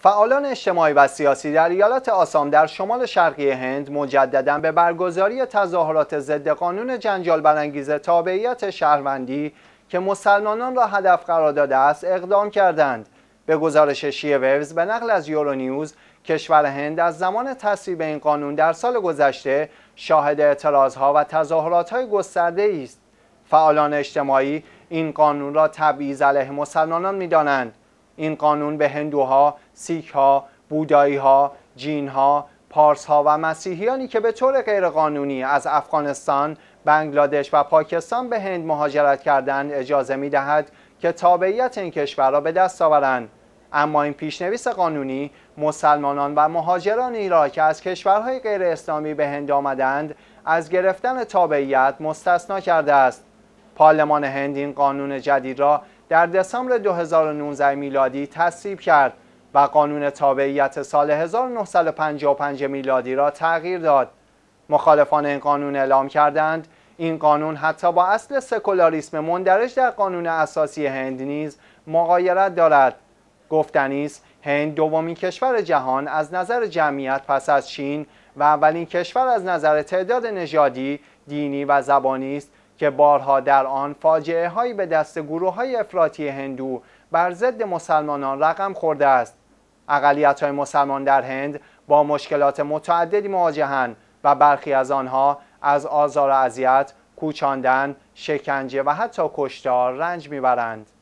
فعالان اجتماعی و سیاسی در ایالت آسام در شمال شرقی هند مجددا به برگزاری تظاهرات ضد قانون جنجال برانگیز تابعیت شهروندی که مسلمانان را هدف قرار داده است اقدام کردند به گزارش شیه ویوز به نقل از نیوز کشور هند از زمان تصویب این قانون در سال گذشته شاهد اعتراضها و های گسترده است فعالان اجتماعی این قانون را تبعیض علیه مسلمانان می‌دانند این قانون به هندوها، سیکها، بوداییها، جینها، پارسها و مسیحیانی که به طور غیرقانونی از افغانستان، بنگلادش و پاکستان به هند مهاجرت کردند اجازه می دهد که تابعیت این کشور را به دست آورند. اما این پیشنویس قانونی مسلمانان و مهاجرانی را که از کشورهای غیر اسلامی به هند آمدند از گرفتن تابعیت مستثنا کرده است. پارلمان هند این قانون جدید را در دسامبر 2019 میلادی تصویب کرد و قانون تابعیت سال 1955 میلادی را تغییر داد. مخالفان این قانون اعلام کردند این قانون حتی با اصل سکولاریسم مندرج در قانون اساسی هند نیز مقایرت دارد. گفتنی است هند دومین کشور جهان از نظر جمعیت پس از چین و اولین کشور از نظر تعداد نژادی، دینی و زبانی است که بارها در آن فاجعه هایی به دست گروه های افراطی هندو بر ضد مسلمانان رقم خورده است اقلیت های مسلمان در هند با مشکلات متعددی مواجهند و برخی از آنها از آزار و اذیت کوچاندن شکنجه و حتی کشتار رنج میبرند